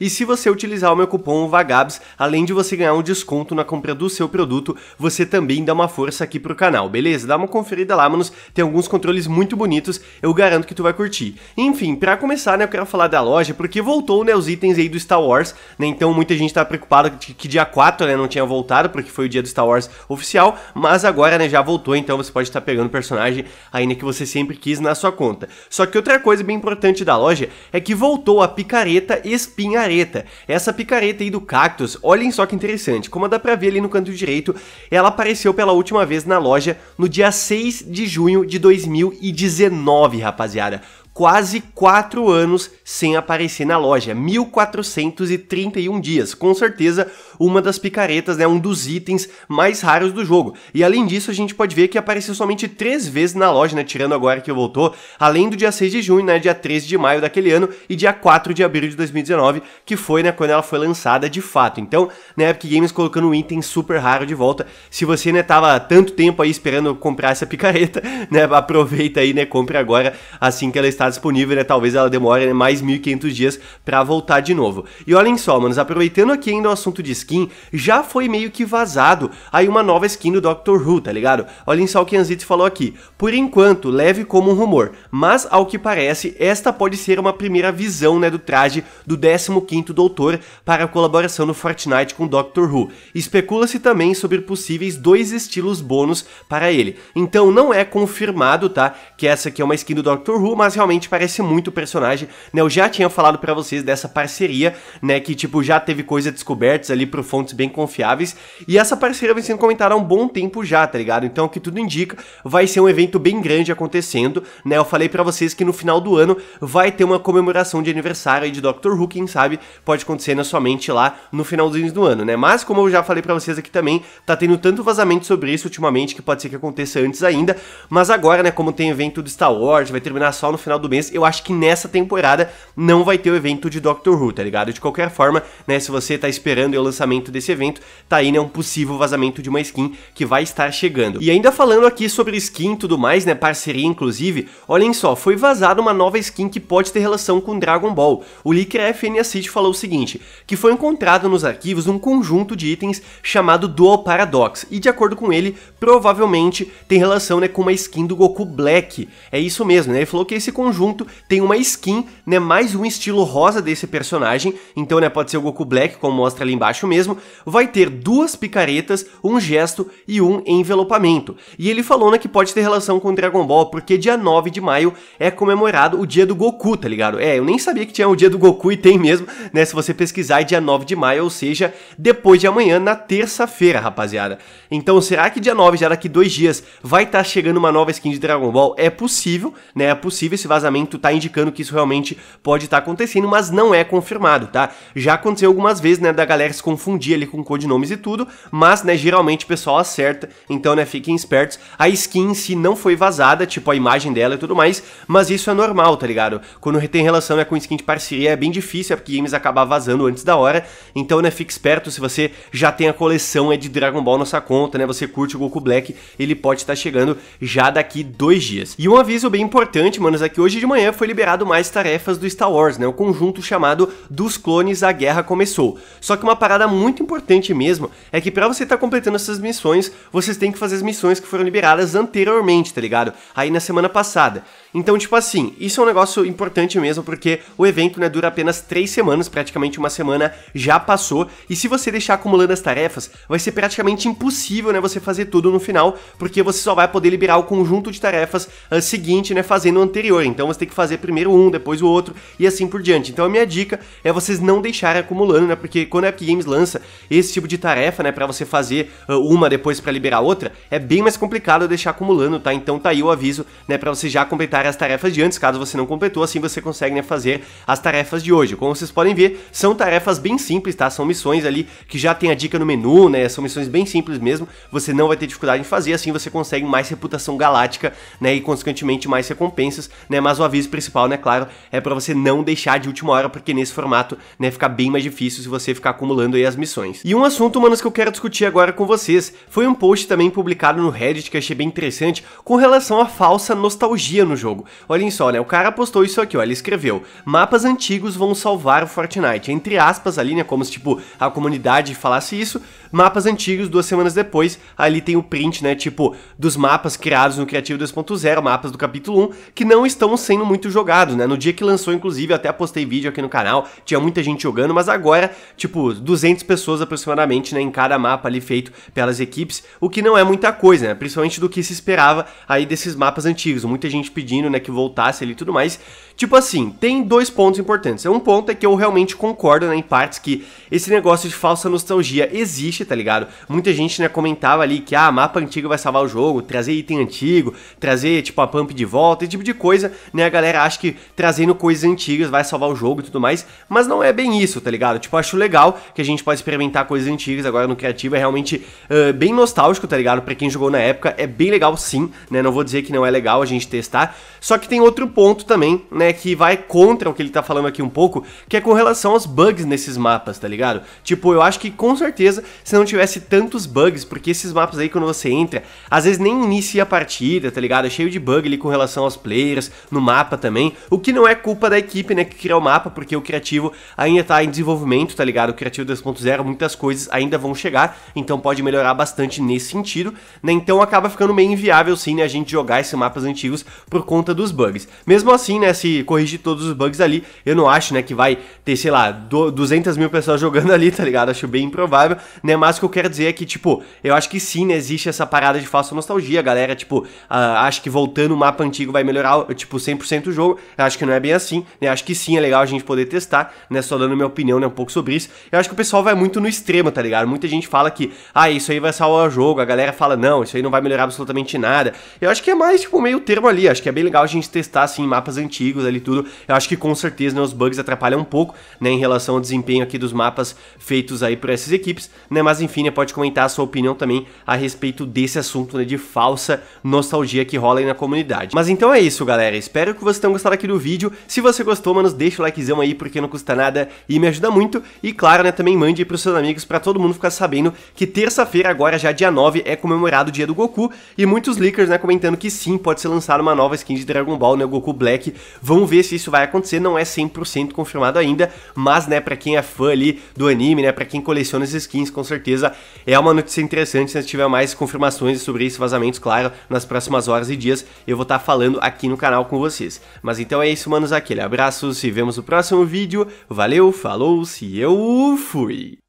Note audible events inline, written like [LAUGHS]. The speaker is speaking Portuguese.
e se você utilizar o meu cupom VAGABS, além de você ganhar um desconto na compra do seu produto, você também dá uma força aqui pro canal, beleza? Dá uma conferida lá, manos, tem alguns controles muito bonitos, eu garanto que tu vai curtir. Enfim, para começar, né, eu quero falar da loja, porque voltou, né, os itens aí do Star Wars, né, então muita gente tá preocupada que dia 4, né, não tinha voltado, porque foi o dia do Star Wars oficial, mas agora, né, já voltou, então você pode estar tá pegando o personagem ainda né, que você sempre quis na sua conta. Só que outra coisa bem importante da loja é que voltou a picareta espinha picareta. Essa picareta aí do Cactus, olhem só que interessante, como dá pra ver ali no canto direito, ela apareceu pela última vez na loja no dia 6 de junho de 2019, rapaziada quase 4 anos sem aparecer na loja, 1431 dias. Com certeza uma das picaretas, né, um dos itens mais raros do jogo. E além disso, a gente pode ver que apareceu somente três vezes na loja, né, tirando agora que voltou, além do dia 6 de junho, né, dia 13 de maio daquele ano e dia 4 de abril de 2019, que foi, né, quando ela foi lançada de fato. Então, né, Epic Games colocando um item super raro de volta. Se você, né, tava tanto tempo aí esperando comprar essa picareta, [LAUGHS] né, aproveita aí, né, compre agora assim que ela está disponível, né, talvez ela demore né, mais 1500 dias para voltar de novo. E olhem só, manos, aproveitando aqui ainda o assunto de skin já foi meio que vazado aí uma nova skin do Doctor Who, tá ligado? Olhem só o que Anzit falou aqui. Por enquanto, leve como um rumor, mas ao que parece, esta pode ser uma primeira visão né, do traje do 15 Doutor para a colaboração no Fortnite com Doctor Who. Especula-se também sobre possíveis dois estilos bônus para ele. Então não é confirmado, tá, que essa aqui é uma skin do Doctor Who, mas realmente parece muito o personagem, né? Eu já tinha falado para vocês dessa parceria, né, que tipo já teve coisa descobertas ali por fontes bem confiáveis. E essa parceria vem sendo comentada há um bom tempo já, tá ligado? Então, o que tudo indica, vai ser um evento bem grande acontecendo, né? Eu falei para vocês que no final do ano vai ter uma comemoração de aniversário aí de Doctor Who, quem sabe pode acontecer na sua mente lá no finalzinho do ano, né? Mas, como eu já falei para vocês aqui também, tá tendo tanto vazamento sobre isso ultimamente que pode ser que aconteça antes ainda. Mas agora, né, como tem evento do Star Wars, vai terminar só no final do mês, eu acho que nessa temporada não vai ter o evento de Doctor Who, tá ligado? De qualquer forma, né, se você tá esperando eu lançar lançamento desse evento, tá aí, né, um possível vazamento de uma skin que vai estar chegando. E ainda falando aqui sobre skin e tudo mais, né, parceria inclusive, olhem só, foi vazada uma nova skin que pode ter relação com Dragon Ball. O leaker FN Assist falou o seguinte, que foi encontrado nos arquivos um conjunto de itens chamado Dual Paradox, e de acordo com ele, provavelmente tem relação, né, com uma skin do Goku Black. É isso mesmo, né, ele falou que esse conjunto tem uma skin, né, mais um estilo rosa desse personagem, então, né, pode ser o Goku Black, como mostra ali embaixo mesmo, mesmo, vai ter duas picaretas, um gesto e um envelopamento. E ele falou né, que pode ter relação com Dragon Ball, porque dia 9 de maio é comemorado o dia do Goku, tá ligado? É, eu nem sabia que tinha o dia do Goku e tem mesmo, né? Se você pesquisar, é dia 9 de maio, ou seja, depois de amanhã, na terça-feira, rapaziada. Então, será que dia 9, já daqui dois dias, vai estar tá chegando uma nova skin de Dragon Ball? É possível, né? É possível, esse vazamento tá indicando que isso realmente pode estar tá acontecendo, mas não é confirmado, tá? Já aconteceu algumas vezes, né, da galera se confundir confundir ali com codinomes e tudo, mas, né, geralmente o pessoal acerta, então, né, fiquem espertos. A skin em si não foi vazada, tipo, a imagem dela e tudo mais, mas isso é normal, tá ligado? Quando tem relação, né, com skin de parceria é bem difícil, é porque games acabar vazando antes da hora, então, né, fique esperto se você já tem a coleção é de Dragon Ball na sua conta, né, você curte o Goku Black, ele pode estar chegando já daqui dois dias. E um aviso bem importante, manos, é que hoje de manhã foi liberado mais tarefas do Star Wars, né, o conjunto chamado Dos Clones a Guerra Começou. Só que uma parada muito importante mesmo é que para você estar tá completando essas missões, vocês têm que fazer as missões que foram liberadas anteriormente, tá ligado? Aí na semana passada. Então, tipo assim, isso é um negócio importante mesmo, porque o evento né, dura apenas três semanas, praticamente uma semana já passou, e se você deixar acumulando as tarefas, vai ser praticamente impossível né, você fazer tudo no final, porque você só vai poder liberar o conjunto de tarefas uh, seguinte, né, fazendo o anterior. Então você tem que fazer primeiro um, depois o outro, e assim por diante. Então a minha dica é vocês não deixarem acumulando, né? Porque quando a Epic Games lança esse tipo de tarefa, né, para você fazer ah, uma depois para liberar outra, é bem mais complicado deixar acumulando, tá? Então tá aí o aviso, né, para você já completar as tarefas de antes, caso você não completou, assim você consegue né, fazer as tarefas de hoje. Como vocês podem ver, são tarefas bem simples, tá? São missões ali que já tem a dica no menu, né? São missões bem simples mesmo, você não vai ter dificuldade em fazer, assim você consegue mais reputação galáctica, né, e consequentemente mais recompensas, né? Mas o aviso principal, né, claro, é para você não deixar de última hora, porque nesse formato, né, fica bem mais difícil se você ficar acumulando aí as as missões. E um assunto, manos, que eu quero discutir agora com vocês foi um post também publicado no Reddit que achei bem interessante com relação à falsa nostalgia no jogo. Olhem só, né? O cara postou isso aqui, ó. Ele escreveu: mapas antigos vão salvar o Fortnite. Entre aspas, ali, né? Como se tipo a comunidade falasse isso. Mapas antigos, duas semanas depois, ali tem o print, né? Tipo, dos mapas criados no Criativo 2.0, mapas do capítulo 1, que não estão sendo muito jogados, né? No dia que lançou, inclusive, até postei vídeo aqui no canal, tinha muita gente jogando, mas agora, tipo, 200 200 pessoas aproximadamente né, em cada mapa ali feito pelas equipes, o que não é muita coisa, né? principalmente do que se esperava aí desses mapas antigos. Muita gente pedindo né, que voltasse ali e tudo mais. Tipo assim, tem dois pontos importantes. Um ponto é que eu realmente concordo, né, em partes, que esse negócio de falsa nostalgia existe, tá ligado? Muita gente, né, comentava ali que, ah, mapa antigo vai salvar o jogo, trazer item antigo, trazer, tipo, a pump de volta, esse tipo de coisa, né, a galera acha que trazendo coisas antigas vai salvar o jogo e tudo mais, mas não é bem isso, tá ligado? Tipo, acho legal que a gente pode experimentar coisas antigas agora no criativo, é realmente uh, bem nostálgico, tá ligado? Pra quem jogou na época, é bem legal sim, né, não vou dizer que não é legal a gente testar, só que tem outro ponto também, né, né, que vai contra o que ele tá falando aqui um pouco, que é com relação aos bugs nesses mapas, tá ligado? Tipo, eu acho que com certeza se não tivesse tantos bugs, porque esses mapas aí quando você entra, às vezes nem inicia a partida, tá ligado? É cheio de bug ali com relação aos players, no mapa também, o que não é culpa da equipe, né, que criou o mapa, porque o criativo ainda tá em desenvolvimento, tá ligado? O criativo 2.0, muitas coisas ainda vão chegar, então pode melhorar bastante nesse sentido, né? Então acaba ficando meio inviável sim, né, a gente jogar esses mapas antigos por conta dos bugs. Mesmo assim, né, se corrigir todos os bugs ali. Eu não acho, né, que vai ter, sei lá, 200 mil pessoas [LAUGHS] jogando ali, tá ligado? Acho bem improvável, né? Mas o que eu quero dizer é que, tipo, eu acho que sim, né, existe essa parada de falsa nostalgia, galera, tipo, uh, acho que voltando o mapa antigo vai melhorar, tipo, 100% o jogo. Eu acho que não é bem assim, né? Acho que sim, é legal a gente poder testar, né? Só dando minha opinião, né, um pouco sobre isso. Eu acho que o pessoal vai muito no extremo, tá ligado? Muita gente fala que, ah, isso aí vai salvar o jogo, a galera fala, não, isso aí não vai melhorar absolutamente nada. Eu acho que é mais, tipo, meio termo ali, acho que é bem legal a gente testar, assim, mapas antigos, ali tudo, eu acho que com certeza né, os bugs atrapalham um pouco, né, em relação ao desempenho aqui dos mapas feitos aí por essas equipes, né, mas enfim, né, pode comentar a sua opinião também a respeito desse assunto, né, de falsa nostalgia que rola aí na comunidade. Mas então é isso, galera, espero que vocês tenham gostado aqui do vídeo, se você gostou, mano deixa o likezão aí, porque não custa nada e me ajuda muito, e claro, né, também mande aí pros seus amigos para todo mundo ficar sabendo que terça-feira, agora já dia 9, é comemorado o dia do Goku, e muitos leakers, né, comentando que sim, pode ser lançada uma nova skin de Dragon Ball, né, o Goku Black, vão Vamos ver se isso vai acontecer, não é 100% confirmado ainda, mas né, para quem é fã ali do anime, né, para quem coleciona esses skins, com certeza é uma notícia interessante, se tiver mais confirmações sobre esses vazamentos, claro, nas próximas horas e dias eu vou estar tá falando aqui no canal com vocês. Mas então é isso, manos, aquele abraço, se vemos no próximo vídeo, valeu, falou, se eu fui!